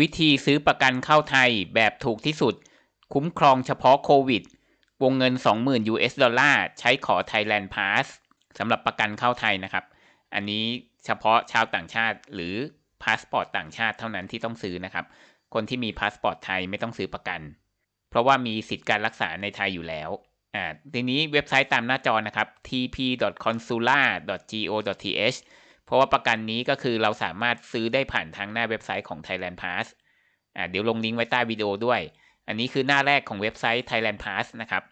วิธีซื้อประกันเข้าไทยแบบถูกที่สุด คุ้มครองเฉพาะโควิด วงเงิน 20,000 US ดอลลาร์ใช้ขอ Thailand Pass สำหรับประกันเข้าไทยนะครับ อันนี้เฉพาะชาวต่างชาติหรือพาสปอร์ตต่างชาติเท่านั้นที่ต้องซื้อนะครับคนที่มีพาสปอร์ตไทยไม่ต้องซื้อประกัน เพราะว่ามีสิทธิ์การรักษาในไทยอยู่แล้วอ่าทีนี้เว็บไซต์ตามหน้าจอนะครับ tp.consula.go.th เพราะว่าประกันนี้ก็คือเราสามารถซื้อได้ผ่านทางหน้าเว็บไซต์ของ Thailand Pass อ่าเดี๋ยวลงลิงก์ไว้ใต้วิดีโอด้วย อันนี้คือหน้าแรกของเว็บไซต์ Thailand Pass นะครับ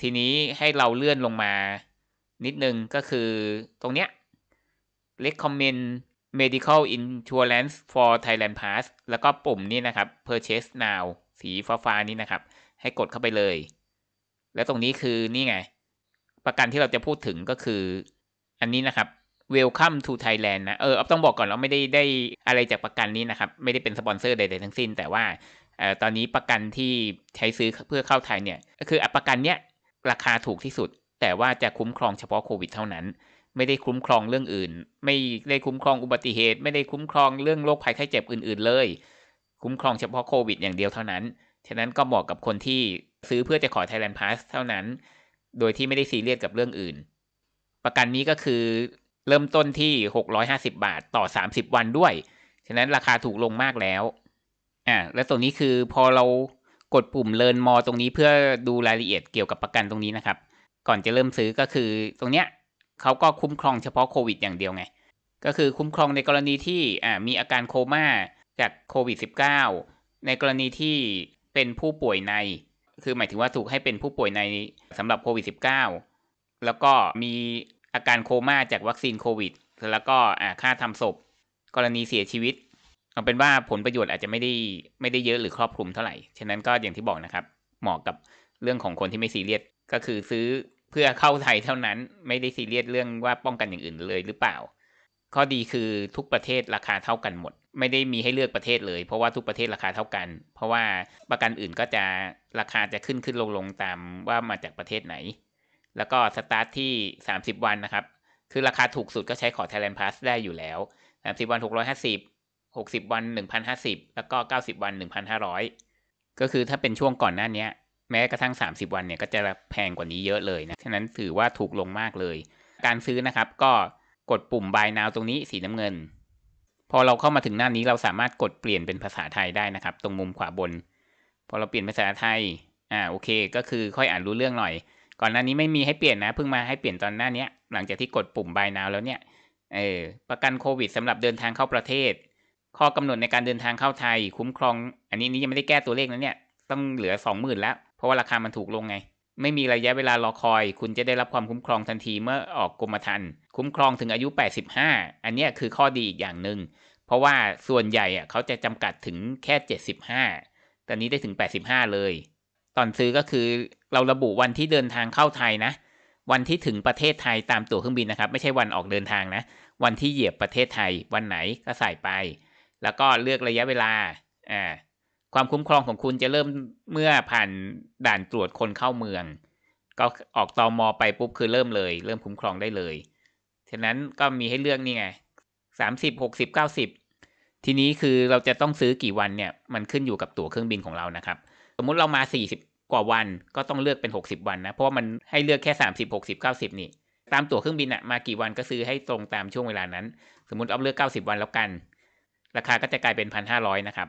ทีนี้ให้เราเลื่อนลงมานิดนึงก็คือตรงเนี้ย recommend medical insurance for Thailand Pass แล้วก็ปุ่มนี้นะครับ purchase now สีฟ้าๆนี้นะครับ ให้กดเข้าไปเลย แล้วตรงนี้คือนี่ไง ประกันที่เราจะพูดถึงก็คือ อันนี้นะครับเวลคัมทูไทยแลนด์นะเออต้องบอกก่อนเราไม่ได้ได้อะไรจากประกันนี้นะครับ ไม่ ได้เป็นสปอนเซอร์ใด ๆทั้งสิ้น แต่ว่า ตอนนี้ประกันที่ใช้ซื้อเพื่อเข้าไทยเนี่ยคือประกันเนี้ยราคาถูกที่สุด แต่ว่าจะคุ้มครองเฉพาะโควิดเท่านั้น ไม่ได้คุ้มครองเรื่องอื่น ไม่ได้คุ้มครองอุบัติเหตุ ไม่ได้คุ้มครองเรื่องโรคภัยไข้เจ็บอื่นๆ เลย คุ้มครองเฉพาะโควิด อย่างเดียวเท่านั้นฉะนั้นก็เหมาะกับคนที่ซื้อเพื่อจะขอ Thailand Pass เท่านั้น โดยที่ไม่ได้ซีเรียสกับเรื่องอื่น ประกันนี้ก็คือเริ่มต้นที่ 650 บาทต่อ 30 วันด้วย ฉะนั้นราคาถูกลงมากแล้ว อ่า และตรงนี้คือพอเรากดปุ่มเลินมอตรงนี้เพื่อดูรายละเอียดเกี่ยวกับประกันตรงนี้นะครับ ก่อนจะเริ่มซื้อก็คือตรงเนี้ยเขาก็คุ้มครองเฉพาะโควิดอย่างเดียวไง ก็คือคุ้มครองในกรณีที่อ่ามีอาการโคม่าจากโควิด -19 ในกรณีที่เป็นผู้ป่วยใน คือหมายถึงว่าถูกให้เป็นผู้ป่วยในสำหรับโควิด -19 แล้วก็มีอาการโคม่าจากวัคซีนโควิด แล้วก็ค่าทำศพกรณีเสียชีวิตเอาเป็นว่าผลประโยชน์อาจจะไม่ได้ไม่ได้เยอะหรือครอบคลุมเท่าไหร่ ฉะนั้นก็อย่างที่บอกนะครับเหมาะกับเรื่องของคนที่ไม่ซีเรียส ก็คือซื้อเพื่อเข้าไทยเท่านั้นไม่ได้ซีเรียส เรื่องว่าป้องกันอย่างอื่นเลย หรือเปล่า ข้อดีคือทุกประเทศราคาเท่ากันหมด ไม่ได้มีให้เลือกประเทศเลย เพราะว่าทุกประเทศราคาเท่ากัน เพราะว่าประกันอื่นก็จะราคาจะขึ้นขึ้นลงลงตามว่ามาจากประเทศไหนแล้วก็สตาร์ทที่ 30 วันนะครับ คือราคาถูกสุดก็ใช้ขอ Thailand p l u s ได้อยู่แล้ว30วัน650 60 วัน1,050 แล้วก็ 90 วัน 1,500 ก็คือถ้าเป็นช่วงก่อนหน้านี้แม้กระทั่ง 30 วันเนี่ยก็จะแพงกว่านี้เยอะเลยนะ ฉะนั้นถือว่าถูกลงมากเลย การซื้อนะครับก็กดปุ่ม buy now ตรงนี้สีน้ำเงิน พอเราเข้ามาถึงหน้านี้เราสามารถกดเปลี่ยนเป็นภาษาไทยได้นะครับ ตรงมุมขวาบน พอเราเปลี่ยนภาษาไทย อ่าโอเคก็คือค่อยอ่านรู้เรื่องหน่อยก่อนหน้านี้ไม่มีให้เปลี่ยนนะเพิ่งมาให้เปลี่ยนตอนหน้านี้หลังจากที่กดปุ่ม buy now แล้วเนี่ยเออประกันโควิดสำหรับเดินทางเข้าประเทศ ข้อกำหนดในการเดินทางเข้าไทย คุ้มครอง อันนี้นี่ยังไม่ได้แก้ตัวเลขนะเนี่ยต้องเหลือสองหมื่นแล้ว เพราะว่าราคามันถูกลงไง ไม่มีระยะเวลารอคอย คุณจะได้รับความคุ้มครองทันทีเมื่อออกกรมธรรม์คุ้มครองถึงอายุ 85 อันนี้คือข้อดีอีกอย่างหนึ่งเพราะว่าส่วนใหญ่เขาจะจำกัดถึงแค่ 75ตอนนี้ได้ถึง 85 เลยตอนซื้อก็คือเราระบุวันที่เดินทางเข้าไทยนะ วันที่ถึงประเทศไทยตามตั๋วเครื่องบินนะครับ ไม่ใช่วันออกเดินทางนะ วันที่เหยียบประเทศไทยวันไหนก็ใส่ไป แล้วก็เลือกระยะเวลาอ่าความคุ้มครองของคุณจะเริ่มเมื่อผ่านด่านตรวจคนเข้าเมือง ก็ออกตอมอไปปุ๊บคือเริ่มเลย เริ่มคุ้มครองได้เลยฉะนั้นก็มีให้เลือกนี่ไงสามสิบหกสิบเก้าสิบทีนี้คือเราจะต้องซื้อกี่วันเนี่ย มันขึ้นอยู่กับตั๋วเครื่องบินของเรานะครับสมมุติเรามาสี่สิบกว่าวันก็ต้องเลือกเป็นหกสิบวันนะ เพราะว่ามันให้เลือกแค่สามสิบหกสิบเก้าสิบนี่ ตามตั๋วเครื่องบินอะมากี่วันก็ซื้อให้ตรงตามช่วงเวลานั้น สมมติเอาเลือกเก้าสิบวันแล้วกัน ราคาก็จะกลายเป็นพันห้าร้อยนะครับ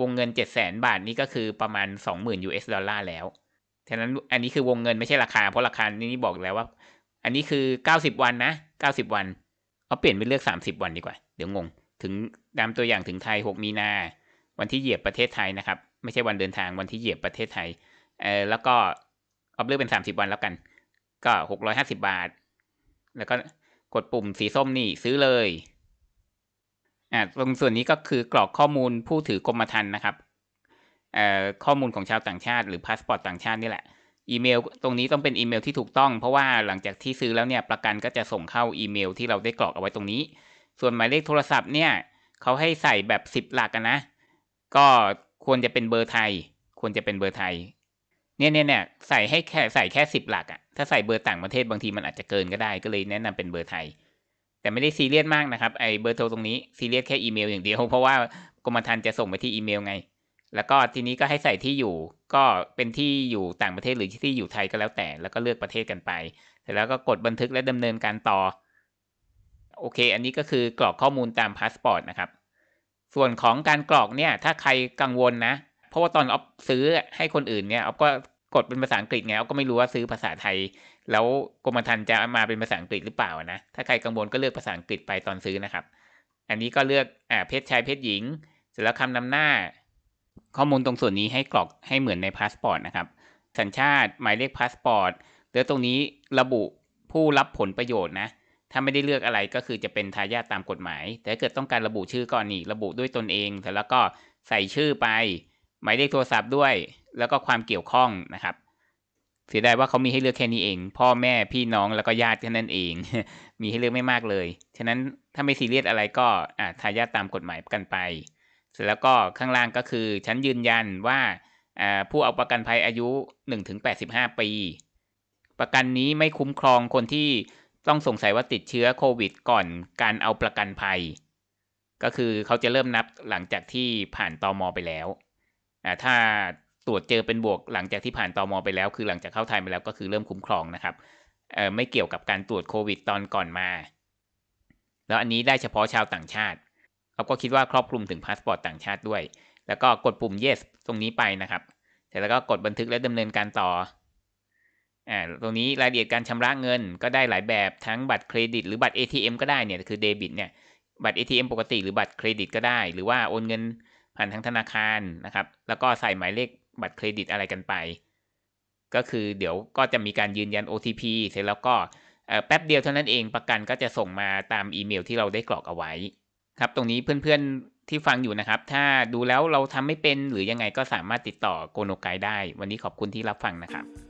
วงเงินเจ็ดแสนบาทนี่ก็คือประมาณสองหมื่น US ดอลลาร์แล้วฉะนั้นอันนี้คือวงเงินไม่ใช่ราคา เพราะราคานี่บอกแล้วว่า อันนี้คือเก้าสิบวันนะเก้าสิบวันเอาเปลี่ยนไปเลือกสามสิบวันดีกว่าเดี๋ยวงงถึงตามตัวอย่างถึงไทยหกมีนาวันที่เหยียบประเทศไทยนะครับไม่ใช่วันเดินทางวันที่เหยียบประเทศไทย เออแล้วก็ออาเลือกเป็นสามสิบวันแล้วกัน ก็หกร้อยห้าสิบาท แล้วก็กดปุ่มสีส้มนี่ซื้อเลย อ่าตรงส่วนนี้ก็คือกรอกข้อมูลผู้ถือกรมธรรม์นะครับ เอ่อข้อมูลของชาวต่างชาติหรือพาสปอร์ตต่างชาตินี่แหละ อีเมลตรงนี้ต้องเป็นอีเมลที่ถูกต้องเพราะว่าหลังจากที่ซื้อแล้วเนี่ยประกันก็จะส่งเข้าอีเมล ที่เราได้กรอกเอาไว้ตรงนี้ ส่วนหมายเลขโทรศัพท์เนี่ยเขาให้ใส่แบบสิบหลักนะ ก็ควรจะเป็นเบอร์ไทย ควรจะเป็นเบอร์ไทย เนี่ยเนี่ยเนี่ยใส่ให้แค่ใส่แค่สิบหลักอะถ้าใส่เบอร์ต่างประเทศบางทีมันอาจจะเกินก็ได้ ก็เลยแนะนำเป็นเบอร์ไทย แต่ไม่ได้ซีเรียสมากนะครับ ไอเบอร์โทรตรงนี้ซีเรียสแค่อีเมลอย่างเดียว เพราะว่ากรมธรรม์จะส่งไปที่อีเมลไง แล้วก็ทีนี้ก็ให้ใส่ที่อยู่ ก็เป็นที่อยู่ต่างประเทศหรือที่อยู่ไทยก็แล้วแต่ แล้วก็เลือกประเทศกันไป เสร็จแล้วก็กดบันทึกและดำเนินการต่อ โอเค อันนี้ก็คือกรอกข้อมูลตามพาสปอร์ตนะครับส่วนของการกรอกเนี่ยถ้าใครกังวลนะเพราะว่าตอนออฟซื้อให้คนอื่นเนี่ยออฟก็กดเป็นภาษาอังกฤษไงออฟก็ไม่รู้ว่าซื้อภาษาไทย แล้วกรมธรรม์จะมาเป็นภาษาอังกฤษหรือเปล่านะถ้าใครกังวลก็เลือกภาษาอังกฤษไปตอนซื้อนะครับ อันนี้ก็เลือกอ่าเพศชายเพศหญิงเสร็จแล้วคำนำหน้า ข้อมูลตรงส่วนนี้ให้กรอกให้เหมือนในพาสปอร์ตนะครับสัญชาติหมายเลขพาสปอร์ตแล้วตรงนี้ระบุผู้รับผลประโยชน์นะถ้าไม่ได้เลือกอะไรก็คือจะเป็นทายาทตามกฎหมาย แต่ถ้าเกิดต้องการระบุชื่อก่อนนี่ระบุด้วยตนเองแล้วก็ใส่ชื่อไป หมายเลขโทรศัพท์ด้วย แล้วก็ความเกี่ยวข้องนะครับ เสียดายว่าเขามีให้เลือกแค่นี้เอง พ่อแม่พี่น้องแล้วก็ญาติแค่นั้นเอง มีให้เลือกไม่มากเลย ฉะนั้นถ้าไม่ซีเรียสอะไรก็อ่าทายาทตามกฎหมายกันไป เสร็จแล้วก็ข้างล่างก็คือฉันยืนยันว่าผู้เอาประกันภัยอายุ1-85 ปี ประกันนี้ไม่คุ้มครองคนที่ต้องสงสัยว่าติดเชื้อโควิด ก่อนการเอาประกันภัย ก็คือเขาจะเริ่มนับหลังจากที่ผ่านตอมอไปแล้วถ้าตรวจเจอเป็นบวกหลังจากที่ผ่านตอมอไปแล้วคือหลังจากเข้าไทยไปแล้วก็คือเริ่มคุ้มครองนะครับไม่เกี่ยวกับการตรวจโควิด ตอนก่อนมาแล้วอันนี้ได้เฉพาะชาวต่างชาติเขาก็คิดว่าครอบคลุมถึงพาสปอร์ตต่างชาติด้วย แล้วก็กดปุ่ม yes ตรงนี้ไปนะครับเสร็จแล้วก็กดบันทึกและดำเนินการต่ออ่าตรงนี้ รายละเอียดการชำระเงิน ก็ได้หลายแบบทั้งบัตรเครดิต หรือบัตร ATM ก็ได้เนี่ยคือเดบิตเนี่ยบัตร ATM ปกติหรือบัตรเครดิตก็ได้ หรือว่าโอนเงิน ผ่านทางธนาคารนะครับแล้วก็ใส่หมายเลขบัตรเครดิตอะไรกันไป ก็คือเดี๋ยวก็จะมีการยืนยัน OTP เสร็จแล้วก็แป๊บเดียวเท่านั้นเอง ประกันก็จะส่งมาตามอีเมล ที่เราได้กรอกเอาไว้ครับตรงนี้เพื่อนๆที่ฟังอยู่นะครับ ถ้าดูแล้วเราทำไม่เป็นหรือยังไงก็สามารถติดต่อโกโนไก ได้ วันนี้ขอบคุณที่รับฟังนะครับ